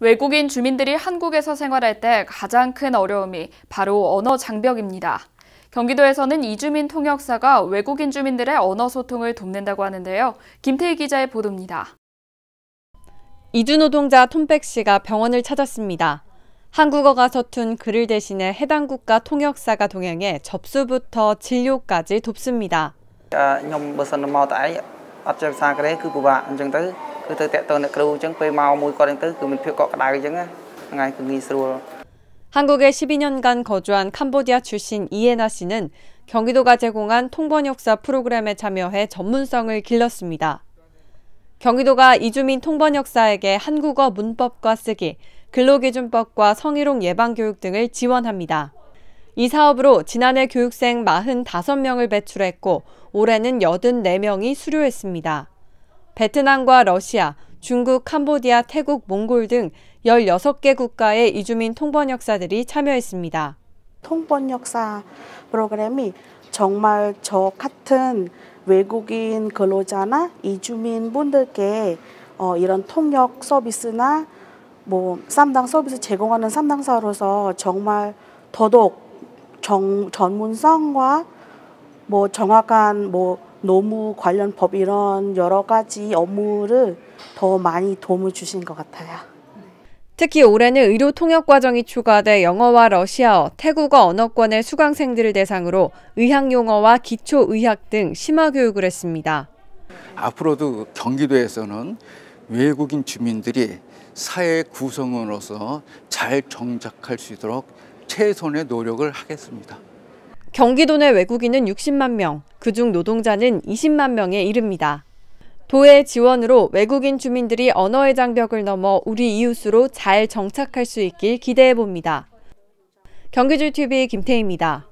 외국인 주민들이 한국에서 생활할 때 가장 큰 어려움이 바로 언어 장벽입니다. 경기도에서는 이주민 통역사가 외국인 주민들의 언어 소통을 돕는다고 하는데요. 김태희 기자의 보도입니다. 이주노동자 톰백 씨가 병원을 찾았습니다. 한국어가 서툰 그를 대신해 해당 국가 통역사가 동행해 접수부터 진료까지 돕습니다. 아, គឺទៅតាក់ទងអ្នកគ្រូអញ្ចឹងពេលមកមួយគាត់អញ្ចឹងទៅគឺមានភាពកក់ក្ដៅអញ្ចឹង 한국에 12년간 거주한 캄보디아 출신 이에나 씨는 경기도가 제공한 통번 역사 프로그램에 참여해 전문성을 길렀습니다. 경기도가 이주민 통번 역사에게 한국어 문법과 쓰기, 근로기준법과 성희롱 예방교육 등을 지원합니다. 이 사업으로 지난해 교육생 45명을 배출했고 올해는 84명이 수료했습니다. 베트남과 러시아, 중국, 캄보디아, 태국, 몽골 등 16개 국가의 이주민 통번 역사들이 참여했습니다. 통번 역사 프로그램이 정말 저 같은 외국인 근로자나 이주민 분들께 어, 이런 통역 서비스나 뭐 쌈당 서비스 제공하는 쌈당사로서 정말 더더욱 정, 전문성과 뭐 정확한 뭐 노무 관련 법 이런 여러 가지 업무를 더 많이 도움을 주신 것 같아요. 특히 올해는 의료 통역 과정이 추가돼 영어와 러시아어, 태국어 언어권의 수강생들을 대상으로 의학 용어와 기초 의학 등 심화 교육을 했습니다. 앞으로도 경기도에서는 외국인 주민들이 사회 구성원으로서 잘 정착할 수 있도록 최선의 노력을 하겠습니다. 경기도 내 외국인은 60만 명, 그중 노동자는 20만 명에 이릅니다. 도의 지원으로 외국인 주민들이 언어의 장벽을 넘어 우리 이웃으로 잘 정착할 수 있길 기대해 봅니다. 경기줄 TV 김태희입니다.